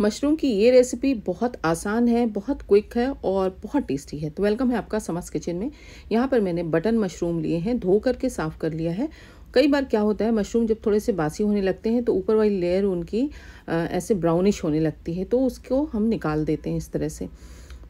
mushroom की ये recipe बहुत आसान है बहुत क्विक है और बहुत टेस्टी है तो वेलकम है आपका समस किचन में यहाँ पर मैंने बटन मशरूम लिए हैं धो करके साफ़ कर लिया है कई बार क्या होता है मशरूम जब थोड़े से बासी होने लगते हैं तो ऊपर वाली लेयर उनकी ऐसे ब्राउनिश होने लगती है तो उसको हम निकाल देते हैं इस तरह से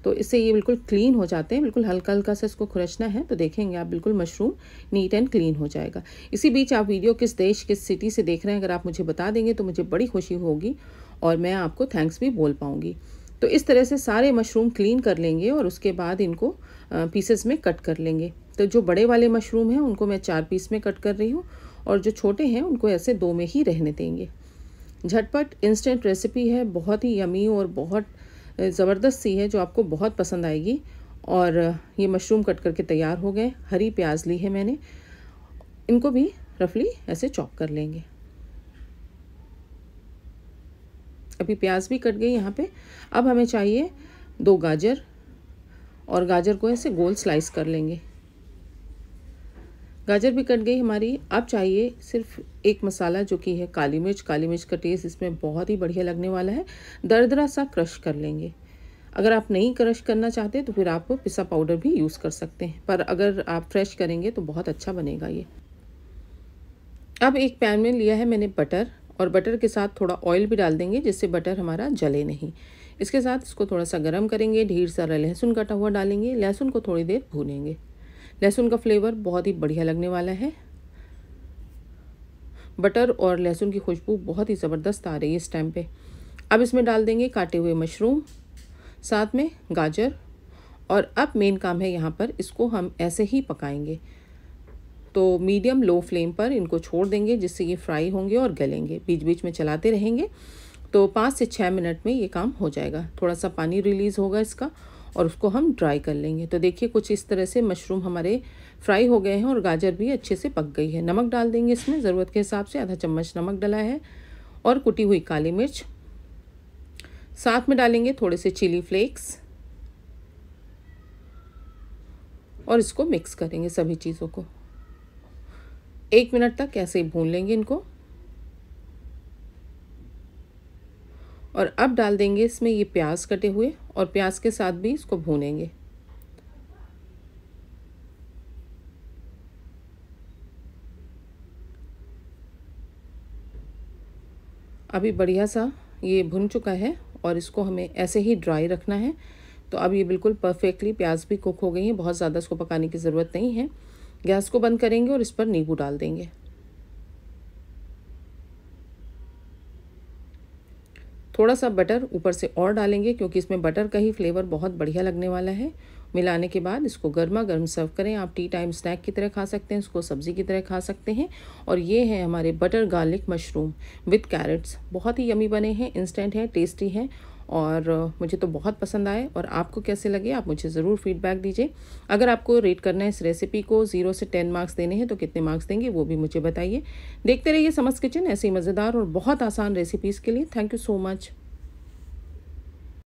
तो इससे ये बिल्कुल क्लीन हो जाते हैं बिल्कुल हल्का हल्का सा इसको खुरचना है तो देखेंगे आप बिल्कुल मशरूम नीट एंड क्लीन हो जाएगा इसी बीच आप वीडियो किस देश किस सिटी से देख रहे हैं अगर आप मुझे बता देंगे तो मुझे बड़ी खुशी होगी और मैं आपको थैंक्स भी बोल पाऊँगी तो इस तरह से सारे मशरूम क्लीन कर लेंगे और उसके बाद इनको पीसेस में कट कर लेंगे तो जो बड़े वाले मशरूम हैं उनको मैं चार पीस में कट कर रही हूँ और जो छोटे हैं उनको ऐसे दो में ही रहने देंगे झटपट इंस्टेंट रेसिपी है बहुत ही यमी और बहुत ज़बरदस्त सी है जो आपको बहुत पसंद आएगी और ये मशरूम कट करके तैयार हो गए हरी प्याज ली है मैंने इनको भी रफली ऐसे चॉप कर लेंगे अभी प्याज भी कट गई यहाँ पे अब हमें चाहिए दो गाजर और गाजर को ऐसे गोल स्लाइस कर लेंगे गाजर भी कट गई हमारी अब चाहिए सिर्फ एक मसाला जो कि है काली मिर्च काली मिर्च का टेस्ट इसमें बहुत ही बढ़िया लगने वाला है दरदरा सा क्रश कर लेंगे अगर आप नहीं क्रश करना चाहते तो फिर आप पिसा पाउडर भी यूज़ कर सकते हैं पर अगर आप फ्रेश करेंगे तो बहुत अच्छा बनेगा ये अब एक पैन में लिया है मैंने बटर और बटर के साथ थोड़ा ऑयल भी डाल देंगे जिससे बटर हमारा जले नहीं इसके साथ इसको थोड़ा सा गर्म करेंगे ढेर सारा लहसुन कटा हुआ डालेंगे लहसुन को थोड़ी देर भूनेंगे लहसुन का फ्लेवर बहुत ही बढ़िया लगने वाला है बटर और लहसुन की खुशबू बहुत ही ज़बरदस्त आ रही है इस टाइम पे अब इसमें डाल देंगे काटे हुए मशरूम साथ में गाजर और अब मेन काम है यहाँ पर इसको हम ऐसे ही पकाएंगे तो मीडियम लो फ्लेम पर इनको छोड़ देंगे जिससे ये फ्राई होंगे और गलेंगे बीच बीच में चलाते रहेंगे तो पाँच से छः मिनट में ये काम हो जाएगा थोड़ा सा पानी रिलीज़ होगा इसका और उसको हम ड्राई कर लेंगे तो देखिए कुछ इस तरह से मशरूम हमारे फ्राई हो गए हैं और गाजर भी अच्छे से पक गई है नमक डाल देंगे इसमें ज़रूरत के हिसाब से आधा चम्मच नमक डला है और कुटी हुई काली मिर्च साथ में डालेंगे थोड़े से चिली फ्लेक्स और इसको मिक्स करेंगे सभी चीज़ों को एक मिनट तक ऐसे ही भून लेंगे इनको और अब डाल देंगे इसमें ये प्याज कटे हुए और प्याज के साथ भी इसको भूनेंगे अभी बढ़िया सा ये भुन चुका है और इसको हमें ऐसे ही ड्राई रखना है तो अब ये बिल्कुल परफेक्टली प्याज भी कुक हो गई है बहुत ज़्यादा इसको पकाने की ज़रूरत नहीं है गैस को बंद करेंगे और इस पर नींबू डाल देंगे थोड़ा सा बटर ऊपर से और डालेंगे क्योंकि इसमें बटर का ही फ्लेवर बहुत बढ़िया लगने वाला है मिलाने के बाद इसको गर्मा गर्म सर्व करें आप टी टाइम स्नैक की तरह खा सकते हैं इसको सब्ज़ी की तरह खा सकते हैं और ये है हमारे butter garlic mushroom with carrots बहुत ही यमी बने हैं इंस्टेंट है टेस्टी है और मुझे तो बहुत पसंद आए और आपको कैसे लगे आप मुझे ज़रूर फीडबैक दीजिए अगर आपको रेट करना है इस रेसिपी को ज़ीरो से टेन मार्क्स देने हैं तो कितने मार्क्स देंगे वो भी मुझे बताइए देखते रहिए समस्त किचन ऐसी मज़ेदार और बहुत आसान रेसिपीज़ के लिए थैंक यू सो मच